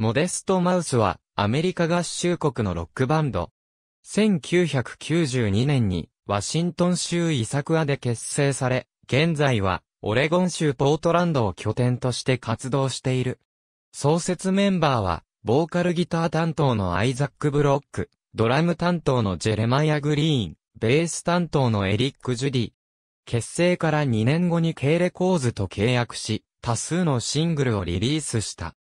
モデスト・マウスは、アメリカ合衆国のロックバンド。1992年に、ワシントン州イサクアで結成され、現在は、オレゴン州ポートランドを拠点として活動している。創設メンバーは、ボーカルギター担当のアイザック・ブロック、ドラム担当のジェレマイア・グリーン、ベース担当のエリック・ジュディ。結成から2年後に K レコーズと契約し、多数のシングルをリリースした。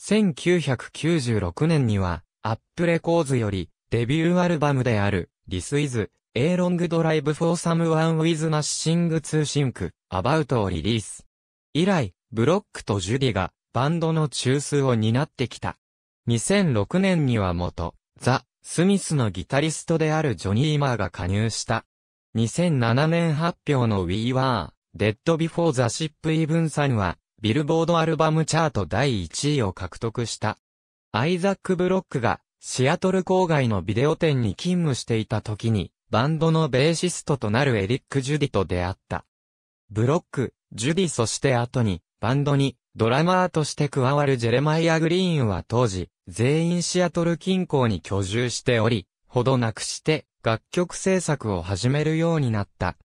1996年には、アップレコーズより、デビューアルバムである、This is, A Long Drive for Someone with Nothing to s h i n k About をリリース。以来、ブロックとジュディが、バンドの中枢を担ってきた。2006年には元、ザ・スミスのギタリストであるジョニー・マーが加入した。2007年発表の We Were, Dead Before the Ship Even Sun は、ビルボードアルバムチャート第1位を獲得した。アイザック・ブロックがシアトル郊外のビデオ店に勤務していた時に、バンドのベーシストとなるエリック・ジュディと出会った。ブロック、ジュディそして後に、バンドに、ドラマーとして加わるジェレマイア・グリーンは当時、全員シアトル近郊に居住しており、ほどなくして、楽曲制作を始めるようになった。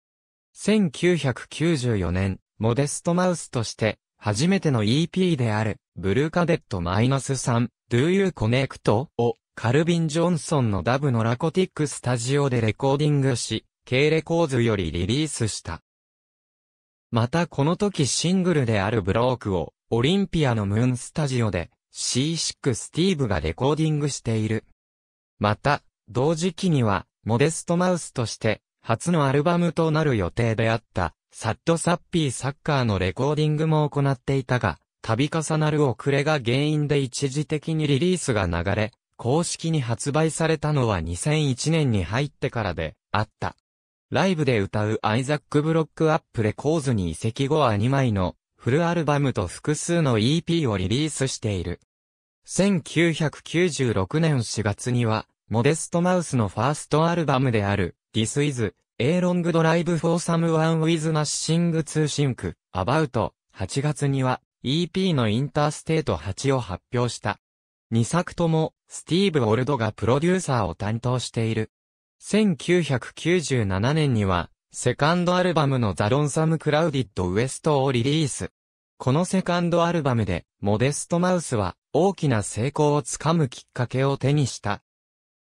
1994年、モデストマウスとして、初めての EP である、ブルーカデット -3、Do You Connect? を、カルビン・ジョンソンのダブのラコティックスタジオでレコーディングし、K レコーズよりリリースした。またこの時シングルであるブロークを、オリンピアのムーンスタジオで、C6 スティーブがレコーディングしている。また、同時期には、モデストマウスとして、初のアルバムとなる予定であった、サッドサッピーサッカーのレコーディングも行っていたが、度重なる遅れが原因で一時的にリリースが流れ、公式に発売されたのは2001年に入ってからで、あった。ライブで歌うアイザック・ブロックアップレコーズに移籍後は2枚のフルアルバムと複数の EP をリリースしている。1996年4月には、モデストマウスのファーストアルバムである This Is A Long Drive for Someone with n a t h i n g to t i n k About 8月には EP のインターステート8を発表した。2作ともスティーブ・オルドがプロデューサーを担当している。1997年にはセカンドアルバムのザ・ロンサム・クラウディット・ウエストをリリース。このセカンドアルバムでモデスト・マウスは大きな成功をつかむきっかけを手にした。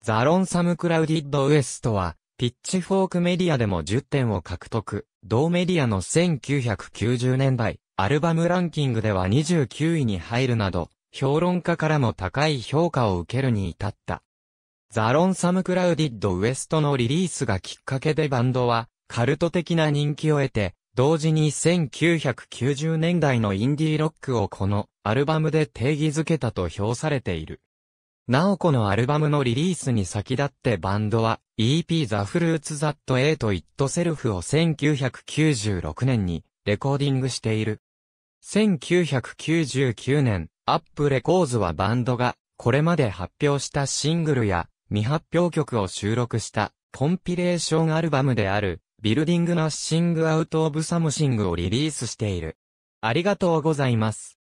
ザ・ロンサム・クラウディッド・ウエストはピッチフォークメディアでも10点を獲得。同メディアの1990年代、アルバムランキングでは29位に入るなど、評論家からも高い評価を受けるに至った。ザロン・サム・クラウディッド・ウエストのリリースがきっかけでバンドは、カルト的な人気を得て、同時に1990年代のインディーロックをこのアルバムで定義づけたと評されている。ナオコのアルバムのリリースに先立ってバンドは EP The Fruits That Ate It Self を1996年にレコーディングしている。1999年、アップレコーズはバンドがこれまで発表したシングルや未発表曲を収録したコンピレーションアルバムであるビルディングナッシングアウトオブサムシングをリリースしている。ありがとうございます。